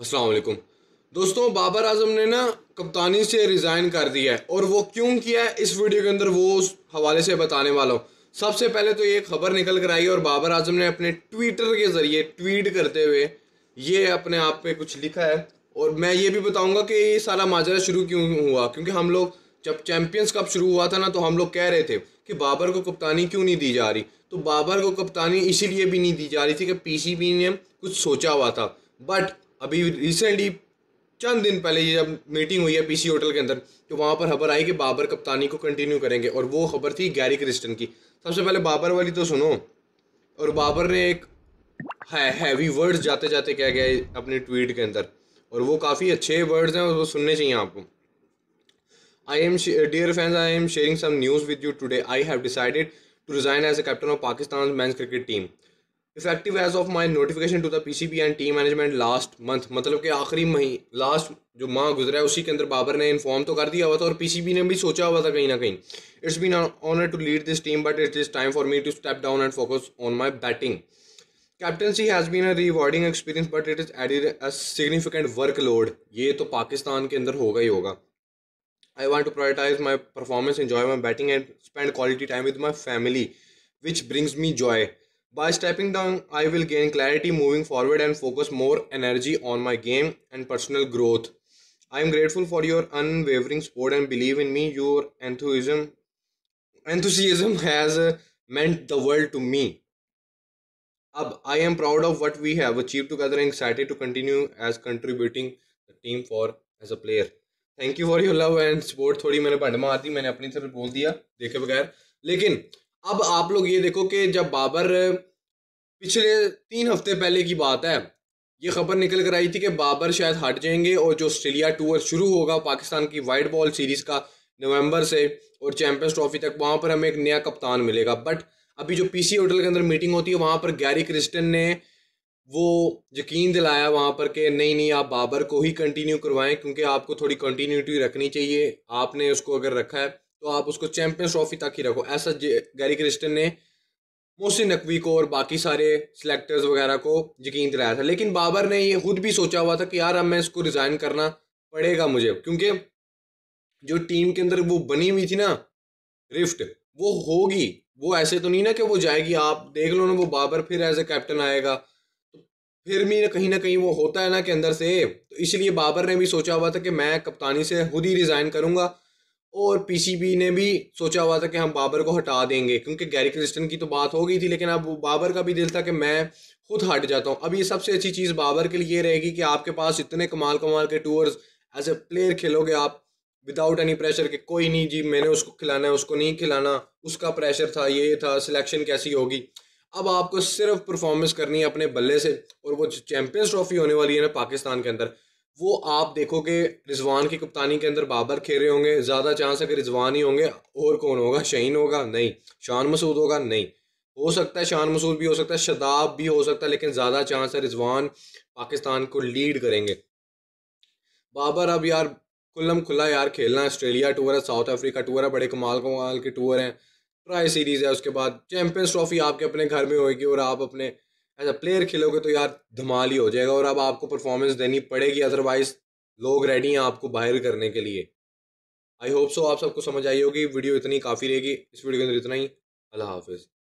असलकुम दोस्तों बाबर आजम ने ना कप्तानी से रिज़ाइन कर दिया है और वो क्यों किया है इस वीडियो के अंदर वो उस हवाले से बताने वाला हूँ सबसे पहले तो ये खबर निकल कर आई और बाबर आजम ने अपने ट्विटर के ज़रिए ट्वीट करते हुए ये अपने आप पे कुछ लिखा है और मैं ये भी बताऊंगा कि ये सारा माजरा शुरू क्यों हुआ क्योंकि हम लोग जब चैम्पियंस कप शुरू हुआ था ना तो हम लोग कह रहे थे कि बाबर को कप्तानी क्यों नहीं दी जा रही तो बाबर को कप्तानी इसीलिए भी नहीं दी जा रही थी कि पी ने कुछ सोचा हुआ था बट अभी रिसेंटली चंद दिन पहले ये जब मीटिंग हुई है पीसी होटल के अंदर तो वहाँ पर खबर आई कि बाबर कप्तानी को कंटिन्यू करेंगे और वो खबर थी गैरी क्रिस्टन की सबसे पहले बाबर वाली तो सुनो और बाबर ने एक है हैवी वर्ड्स जाते जाते कह गया अपने ट्वीट के अंदर और वो काफ़ी अच्छे वर्ड्स हैं और वो सुनने चाहिए आपको I am dear fans I am sharing some news with you today I have decided to resign as a captain of Pakistan men's cricket team effective as of my notification to the P C B and team management last month मतलब कि आखिरी मही last जो माह गुजरा है उसी के अंदर बाबर ने इन्फॉर्म तो कर दिया हुआ था और पी सी बी ने भी सोचा हुआ था कहीं ना कहीं it's been honour to lead this team but it is time for me to step down and focus on my batting captaincy has been a rewarding experience but it is added a significant workload ये तो पाकिस्तान के अंदर होगा ही होगा I want to prioritise my performance enjoy my batting and spend quality time with my family which brings me joy By stepping down, I will gain clarity moving forward and focus more energy on my game and personal growth. I am grateful for your unwavering support and believe in me. Your enthusiasm enthusiasm has uh, meant the world to me. Ab, I am proud of what we have achieved together and excited to continue as contributing the team for as a player. Thank you for your love and support. थोड़ी मैंने भंड मार दी मैंने अपनी तरफ बोल दिया देखे बगैर लेकिन अब आप लोग ये देखो कि जब बाबर पिछले तीन हफ्ते पहले की बात है ये खबर निकल कर आई थी कि बाबर शायद हट जाएंगे और जो ऑस्ट्रेलिया टूर शुरू होगा पाकिस्तान की वाइट बॉल सीरीज़ का नवंबर से और चैंपियंस ट्रॉफी तक वहाँ पर हमें एक नया कप्तान मिलेगा बट अभी जो पीसी होटल के अंदर मीटिंग होती है वहाँ पर गैरी क्रिस्टन ने वो यकीन दिलाया वहाँ पर कि नहीं नहीं आप बाबर को ही कंटिन्यू करवाएं क्योंकि आपको थोड़ी कंटिन्यूटी रखनी चाहिए आपने उसको अगर रखा है तो आप उसको चैंपियंस ट्रॉफी तक ही रखो ऐसा गैरी क्रिस्टन ने मोहसिन नकवी को और बाकी सारे सिलेक्टर्स वगैरह को यकीन दिलाया था लेकिन बाबर ने ये खुद भी सोचा हुआ था कि यार अब मैं इसको रिज़ाइन करना पड़ेगा मुझे क्योंकि जो टीम के अंदर वो बनी हुई थी ना रिफ्ट वो होगी वो ऐसे तो नहीं ना कि वो जाएगी आप देख लो ना वो बाबर फिर एज ए कैप्टन आएगा तो फिर भी कहीं ना कहीं वो होता है ना कि अंदर से तो इसलिए बाबर ने भी सोचा हुआ था कि मैं कप्तानी से खुद ही रिज़ाइन करूँगा और पीसीबी ने भी सोचा हुआ था कि हम बाबर को हटा देंगे क्योंकि गैरी क्रिस्टन की तो बात हो गई थी लेकिन अब बाबर का भी दिल था कि मैं खुद हट जाता हूँ अब ये सबसे अच्छी चीज़ बाबर के लिए रहेगी कि आपके पास इतने कमाल कमाल के टूर्स एज ए प्लेयर खेलोगे आप विदाउट एनी प्रेशर के कोई नहीं जी मैंने उसको खिलाना है उसको नहीं खिलाना उसका प्रेशर था ये था सिलेक्शन कैसी होगी अब आपको सिर्फ परफॉर्मेंस करनी है अपने बल्ले से और वो चैंपियंस ट्रॉफी होने वाली है ना पाकिस्तान के अंदर वो आप देखोगे रिजवान की कप्तानी के अंदर बाबर खेल रहे होंगे ज़्यादा चांस अगर रिजवान ही होंगे और कौन होगा शहीन होगा नहीं शान मसूद होगा नहीं हो सकता है शान मसूद भी हो सकता है शदाब भी हो सकता है लेकिन ज़्यादा चांस है रिजवान पाकिस्तान को लीड करेंगे बाबर अब यार खुल्लम खुला यार खेलना ऑस्ट्रेलिया टूर है साउथ अफ्रीका टूर है बड़े कमाल कमाल के टूर हैं ट्राई सीरीज़ है उसके बाद चैम्पियंस ट्रॉफी आपके अपने घर में होगी और आप अपने एज अ प्लेयर खेलोगे तो यार धमाल ही हो जाएगा और अब आपको परफॉर्मेंस देनी पड़ेगी अदरवाइज लोग रेडी हैं आपको बाहर करने के लिए आई होप सो आप सबको समझ आई होगी वीडियो इतनी काफ़ी रहेगी इस वीडियो के अंदर इतना ही अल्लाह हाफिज़